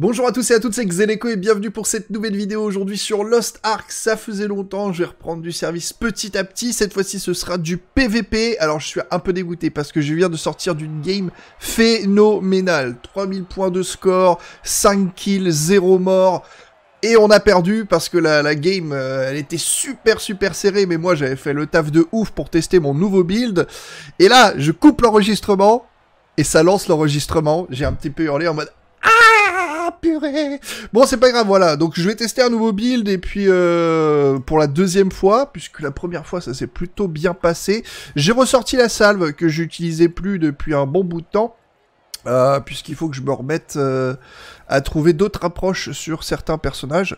Bonjour à tous et à toutes, c'est Xeleco et bienvenue pour cette nouvelle vidéo aujourd'hui sur Lost Ark. Ça faisait longtemps, je vais reprendre du service petit à petit. Cette fois-ci, ce sera du PVP. Alors, je suis un peu dégoûté parce que je viens de sortir d'une game phénoménale. 3000 points de score, 5 kills, 0 mort. Et on a perdu parce que la, game, euh, elle était super super serrée, mais moi j'avais fait le taf de ouf pour tester mon nouveau build. Et là, je coupe l'enregistrement et ça lance l'enregistrement. J'ai un petit peu hurlé en mode Bon, c'est pas grave, voilà. Donc, je vais tester un nouveau build, et puis euh, pour la deuxième fois, puisque la première fois, ça s'est plutôt bien passé, j'ai ressorti la salve que j'utilisais plus depuis un bon bout de temps. Euh, puisqu'il faut que je me remette euh, à trouver d'autres approches sur certains personnages.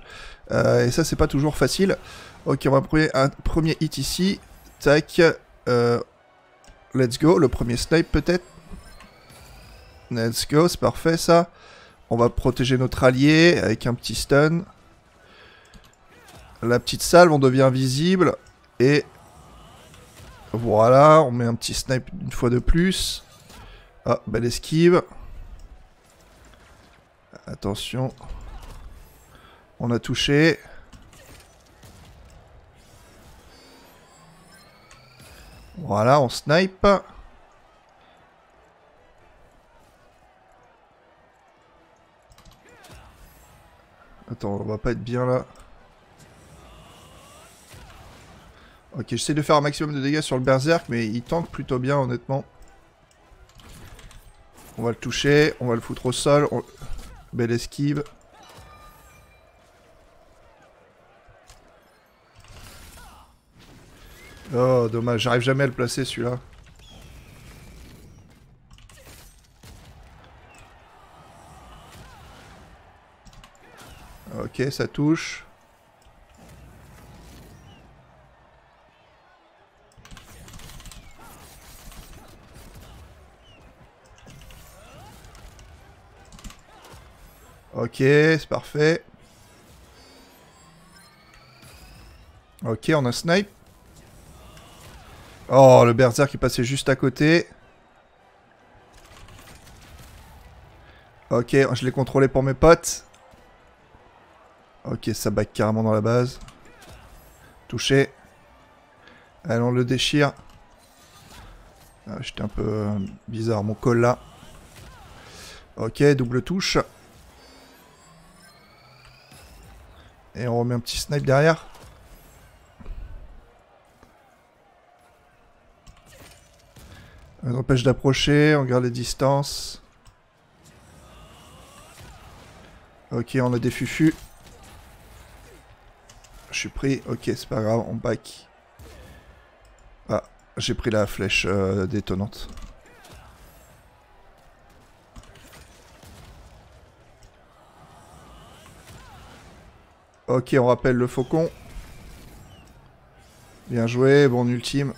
et ça, c'est pas toujours facile. Ok, on va prendre un premier hit ici. Tac. let's go. Le premier snipe, peut-être. Let's go, c'est parfait, ça. On va protéger notre allié avec un petit stun. La petite salve, on devient visible. Et voilà, on met un petit snipe une fois de plus. Ah, belle esquive. Attention. On a touché. Voilà, on snipe. Attends, on va pas être bien là. Ok, j'essaie de faire un maximum de dégâts sur le berserk, mais il tente plutôt bien, honnêtement. On va le toucher, on va le foutre au sol. Belle esquive. Oh, dommage, j'arrive jamais à le placer celui-là. Ok, ça touche. Ok, c'est parfait. Ok, on a snipe. Oh, le berserk qui passait juste à côté. Ok, je l'ai contrôlé pour mes potes. Ok, ça back carrément dans la base. Touché. Allez, on le déchire. Ah, j'étais un peu euh, bizarre, mon col là. Ok, double touche. Et on remet un petit snipe derrière. On empêche d'approcher, on garde les distances. Ok, on a des fufus je suis pris. Ok, c'est pas grave, on back. Ah, j'ai pris la flèche euh, détonnante. Ok, on rappelle le faucon. Bien joué, bon ultime.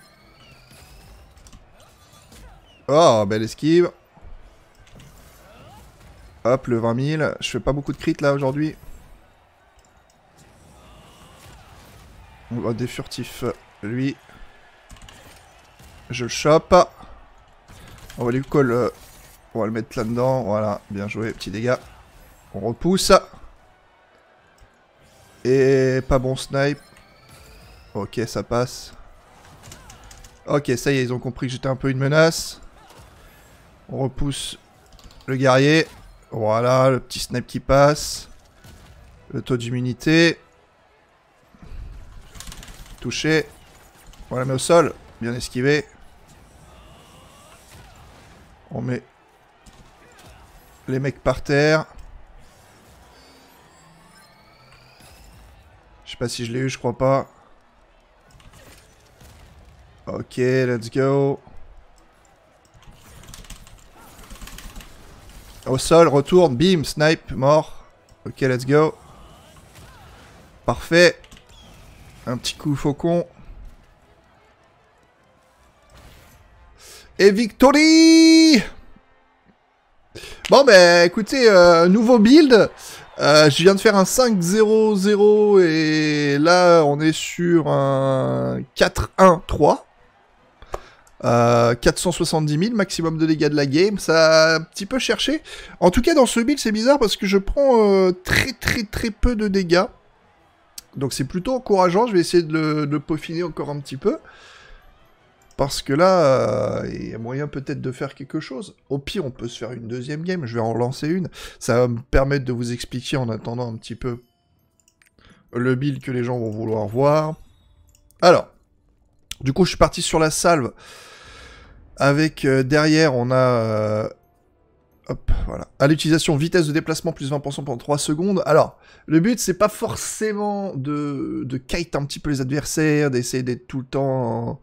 Oh, belle esquive. Hop, le 20 000. Je fais pas beaucoup de crit là aujourd'hui. On va des furtifs. Lui. Je le chope. On va lui coller. Euh, on va le mettre là-dedans. Voilà. Bien joué, petit dégât. On repousse. Et pas bon snipe. Ok, ça passe. Ok, ça y est, ils ont compris que j'étais un peu une menace. On repousse le guerrier. Voilà, le petit snipe qui passe. Le taux d'immunité. Touché. On la met au sol. Bien esquivé. On met les mecs par terre. Je sais pas si je l'ai eu, je crois pas. Ok, let's go. Au sol, retourne, bim, snipe, mort. Ok, let's go. Parfait. Un petit coup faucon. Et victory Bon bah écoutez, euh, nouveau build. Euh, je viens de faire un 5-0-0 et là on est sur un 4-1-3. 470 000 maximum de dégâts de la game, ça a un petit peu cherché. En tout cas dans ce build c'est bizarre parce que je prends euh, très très très peu de dégâts. Donc c'est plutôt encourageant, je vais essayer de le, peaufiner encore un petit peu. Parce que là, euh, il y a moyen peut-être de faire quelque chose. Au pire, on peut se faire une deuxième game, je vais en lancer une. Ça va me permettre de vous expliquer en attendant un petit peu le build que les gens vont vouloir voir. Alors, du coup, je suis parti sur la salve. Avec euh, derrière, on a euh, Hop, voilà. À l'utilisation, vitesse de déplacement plus 20% pendant 3 secondes. Alors, le but, c'est pas forcément de, de kite un petit peu les adversaires, d'essayer d'être tout le temps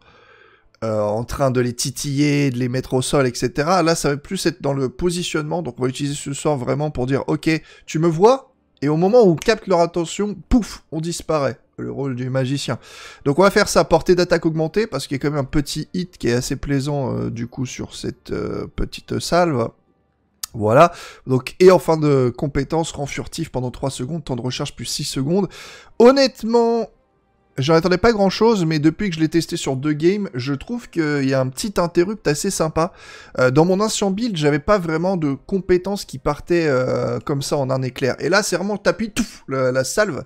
euh, en, train de les titiller, de les mettre au sol, etc. Là, ça va plus être dans le positionnement. Donc, on va utiliser ce sort vraiment pour dire, ok, tu me vois, et au moment où on capte leur attention, pouf, on disparaît. Le rôle du magicien. Donc, on va faire ça, portée d'attaque augmentée, parce qu'il y a quand même un petit hit qui est assez plaisant, euh, du coup, sur cette euh, petite salve. Voilà, donc et en fin de compétence, rang furtif pendant 3 secondes, temps de recharge plus 6 secondes. Honnêtement, j'en attendais pas grand chose, mais depuis que je l'ai testé sur deux games, je trouve qu'il y a un petit interrupt assez sympa. Euh, dans mon ancien build, j'avais pas vraiment de compétences qui partait euh, comme ça en un éclair. Et là, c'est vraiment, tapis, tout, la salve,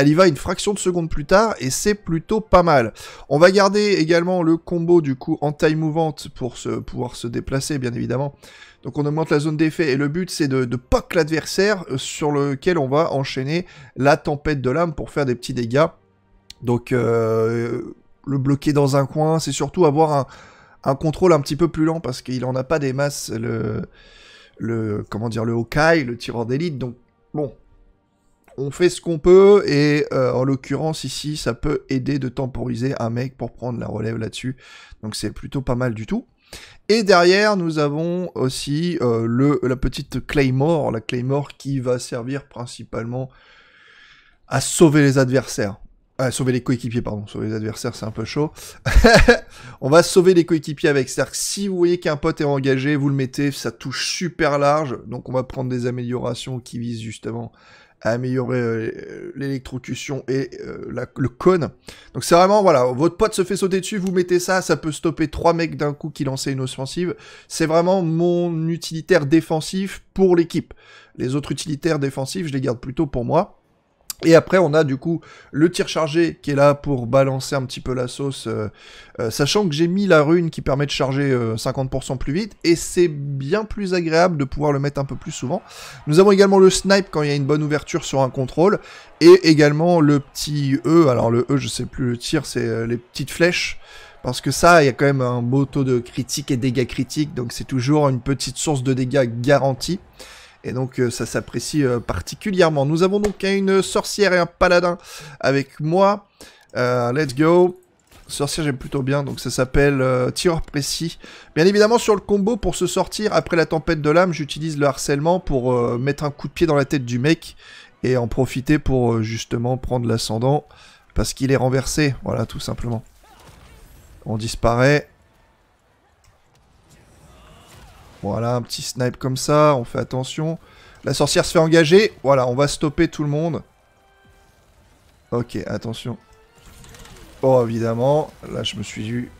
elle y va une fraction de seconde plus tard et c'est plutôt pas mal. On va garder également le combo du coup en taille mouvante pour se, pouvoir se déplacer bien évidemment. Donc on augmente la zone d'effet et le but c'est de, de poc l'adversaire euh, sur lequel on va enchaîner la tempête de l'âme pour faire des petits dégâts. Donc euh, le bloquer dans un coin, c'est surtout avoir un, contrôle un petit peu plus lent parce qu'il en a pas des masses le, le comment dire le Hawkeye, le tireur d'élite. Donc bon, on fait ce qu'on peut et euh, en l'occurrence ici ça peut aider de temporiser un mec pour prendre la relève là-dessus. Donc c'est plutôt pas mal du tout. Et derrière nous avons aussi euh, le, la petite Claymore, la Claymore qui va servir principalement à sauver les adversaires. à sauver les coéquipiers, pardon. Sauver les adversaires, c'est un peu chaud. on va sauver les coéquipiers avec. C'est-à-dire que si vous voyez qu'un pote est engagé, vous le mettez, ça touche super large. Donc on va prendre des améliorations qui visent justement améliorer euh, l'électrocution et euh, le cône. Donc c'est vraiment, voilà, votre pote se fait sauter dessus, vous mettez ça, ça peut stopper trois mecs d'un coup qui lançaient une offensive. C'est vraiment mon utilitaire défensif pour l'équipe. Les autres utilitaires défensifs, je les garde plutôt pour moi. Et après, on a du coup le tir chargé qui est là pour balancer un petit peu la sauce, euh, euh, sachant que j'ai mis la rune qui permet de charger 50% euh, plus vite, et c'est bien plus agréable de pouvoir le mettre un peu plus souvent. Nous avons également le snipe quand il y a une bonne ouverture sur un contrôle, et également le petit E, alors le E je sais plus, le tir c'est les petites flèches, parce que ça, il y a quand même un beau taux de critique et dégâts critiques, donc c'est toujours une petite source de dégâts garantie. Et donc euh, ça s'apprécie euh, particulièrement. Nous avons donc une sorcière et un paladin avec moi. Euh, let's go. Sorcière, j'aime plutôt bien, donc ça s'appelle Tireur Précis. Bien évidemment, sur le combo, pour se sortir après la tempête de l'âme, j'utilise le harcèlement pour mettre un coup de pied dans la tête du mec et en profiter pour justement prendre l'ascendant parce qu'il est renversé, voilà, tout simplement. On disparaît, voilà, un petit snipe comme ça, on fait attention. La sorcière se fait engager. Voilà, on va stopper tout le monde. Ok, attention. Oh, évidemment, là je me suis eu.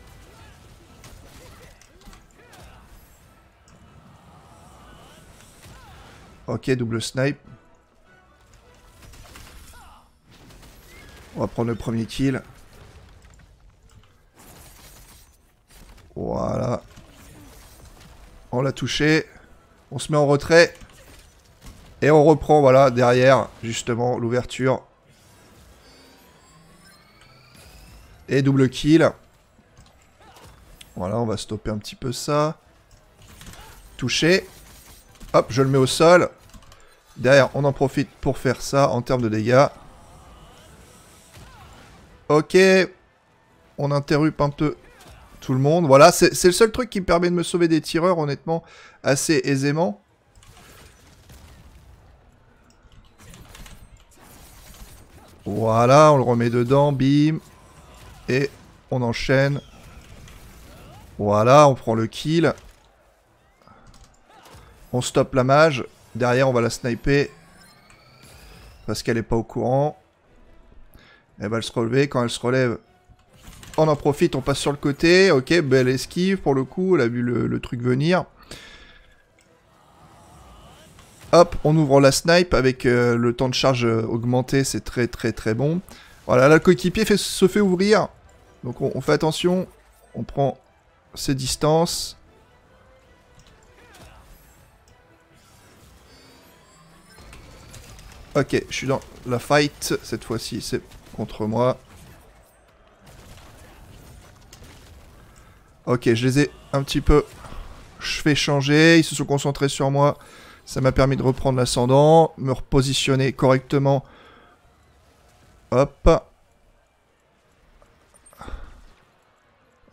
Ok, double snipe. On va prendre le premier kill. Voilà. On l'a touché. On se met en retrait. Et on reprend, voilà, derrière, justement, l'ouverture. Et double kill. Voilà, on va stopper un petit peu ça. Touché. Hop, je le mets au sol. Derrière, on en profite pour faire ça en termes de dégâts. Ok. On interrompt un peu tout le monde. Voilà, c'est le seul truc qui me permet de me sauver des tireurs, honnêtement, assez aisément. Voilà, on le remet dedans, bim. Et on enchaîne. Voilà, on prend le kill. On stoppe la mage. Derrière, on va la sniper. Parce qu'elle n'est pas au courant. Elle va se relever. Quand elle se relève, on en profite, on passe sur le côté. Ok, belle esquive pour le coup. Elle a vu le, truc venir. Hop, on ouvre la snipe avec euh, le temps de charge euh, augmenté. C'est très très très bon. Voilà, la coéquipier se fait ouvrir. Donc on, on fait attention. On prend ses distances. Ok, je suis dans la fight. Cette fois-ci, c'est contre moi. Ok, je les ai un petit peu Je fais changer. Ils se sont concentrés sur moi. Ça m'a permis de reprendre l'ascendant, me repositionner correctement. Hop.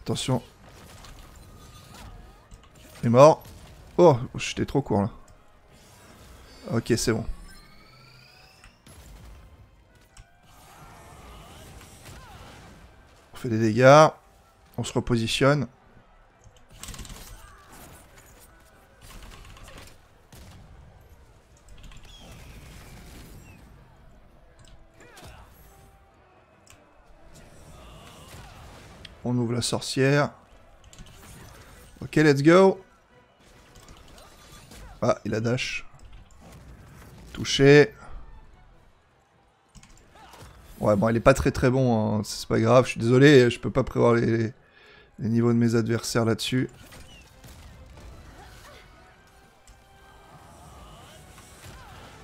Attention. Il est mort. Oh, j'étais trop court là. Ok, c'est bon. On fait des dégâts. On se repositionne. On ouvre la sorcière. Ok, let's go. Ah, il a dash. Touché. Ouais, bon, il est pas très très bon, hein. c'est pas grave, je suis désolé, je peux pas prévoir les, les niveaux de mes adversaires là-dessus.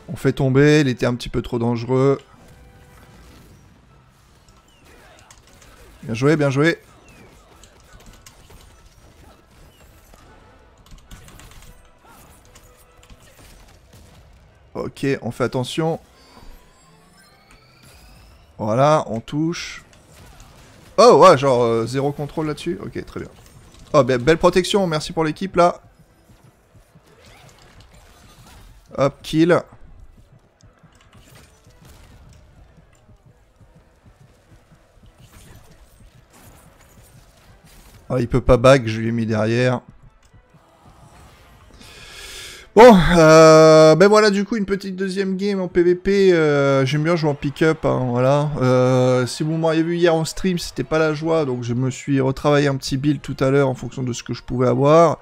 On fait tomber, il était un petit peu trop dangereux. Bien joué, bien joué. Ok, on fait attention. Voilà, on touche. Oh ouais, genre euh, zéro contrôle là-dessus Ok, très bien. Oh, belle protection, merci pour l'équipe là. Hop, kill. Oh, il peut pas back, je lui ai mis derrière. Bon, euh, ben voilà du coup une petite deuxième game en PVP. Euh, j'aime bien jouer en pick-up, hein, voilà. Euh, si vous m'auriez vu hier en stream, c'était pas la joie, donc je me suis retravaillé un petit build tout à l'heure en fonction de ce que je pouvais avoir.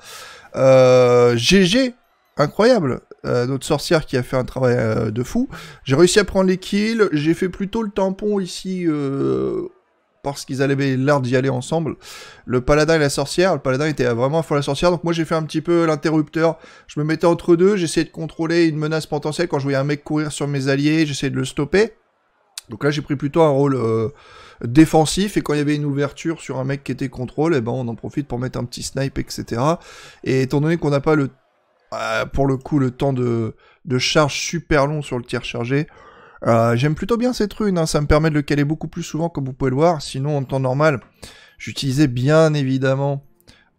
GG, euh, incroyable. Euh, notre sorcière qui a fait un travail de fou. J'ai réussi à prendre les kills. J'ai fait plutôt le tampon ici parce qu'ils avaient l'air d'y aller ensemble. Le paladin et la sorcière, le paladin était vraiment à la sorcière, donc moi j'ai fait un petit peu l'interrupteur, je me mettais entre deux, j'essayais de contrôler une menace potentielle quand je voyais un mec courir sur mes alliés, j'essayais de le stopper. Donc là j'ai pris plutôt un rôle euh, défensif et quand il y avait une ouverture sur un mec qui était contrôle, eh ben on en profite pour mettre un petit snipe, etc. Et étant donné qu'on n'a pas le euh, pour le coup le temps de, de charge super long sur le tir chargé, euh, j'aime plutôt bien cette rune, hein. ça me permet de le caler beaucoup plus souvent comme vous pouvez le voir. Sinon en temps normal, j'utilisais bien évidemment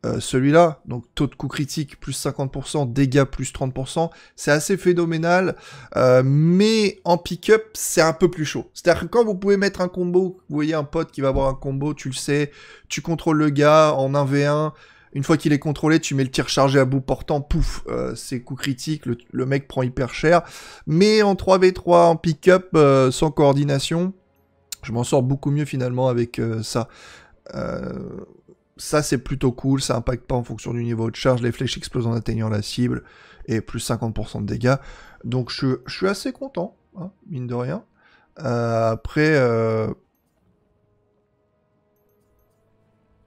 euh, celui-là. Donc taux de coup critique plus 50%, dégâts plus 30%. C'est assez phénoménal, euh, mais en pick-up c'est un peu plus chaud. C'est-à-dire que quand vous pouvez mettre un combo, vous voyez un pote qui va avoir un combo, tu le sais, tu contrôles le gars en 1v1, une fois qu'il est contrôlé, tu mets le tir chargé à bout portant, pouf, euh, c'est coup critique, le, mec prend hyper cher. Mais en 3v3, en pick-up, euh, sans coordination, je m'en sors beaucoup mieux finalement avec euh, ça. ça c'est plutôt cool, ça impacte pas en fonction du niveau de charge, les flèches explosent en atteignant la cible, et plus 50% de dégâts. Donc je, suis assez content, hein, mine de rien. après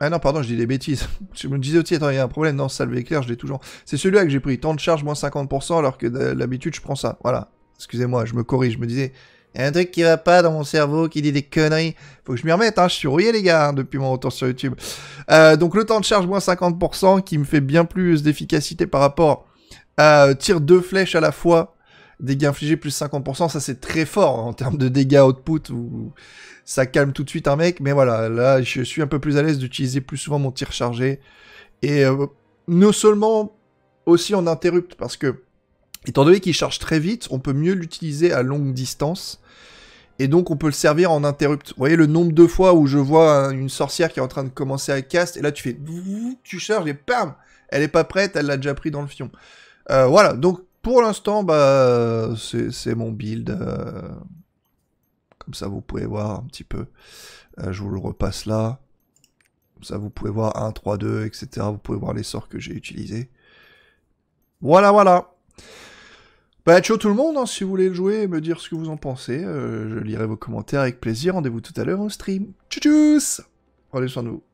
Ah non, pardon, je dis des bêtises. Je me disais aussi, attends, il y a un problème. Non, salve éclair, je l'ai toujours. C'est celui-là que j'ai pris. Temps de charge, moins 50%, alors que d'habitude, je prends ça. Voilà. Excusez-moi, je me corrige. Je me disais, il y a un truc qui va pas dans mon cerveau, qui dit des conneries. Faut que je m'y remette, hein. Je suis rouillé, les gars, hein, depuis mon retour sur YouTube. Euh, donc, le temps de charge, moins 50%, qui me fait bien plus d'efficacité par rapport à euh, tir deux flèches à la fois dégâts infligés plus 50%, ça c'est très fort hein, en termes de dégâts output, où ça calme tout de suite un mec, mais voilà, là je suis un peu plus à l'aise d'utiliser plus souvent mon tir chargé, et euh, non seulement aussi en interrupte, parce que étant donné qu'il charge très vite, on peut mieux l'utiliser à longue distance, et donc on peut le servir en interrupt. Vous voyez le nombre de fois où je vois une sorcière qui est en train de commencer à cast, et là tu fais, tu charges et bam, elle est pas prête, elle l'a déjà pris dans le fion. Euh, voilà, donc pour l'instant, bah, c'est mon build. Euh, comme ça, vous pouvez voir un petit peu. Euh, je vous le repasse là. Comme ça, vous pouvez voir 1, 3, 2, etc. Vous pouvez voir les sorts que j'ai utilisés. Voilà, voilà. Bah, ciao tout le monde. Hein, si vous voulez le jouer me dire ce que vous en pensez, euh, je lirai vos commentaires avec plaisir. Rendez-vous tout à l'heure au stream. Tchuss Prenez soin de vous.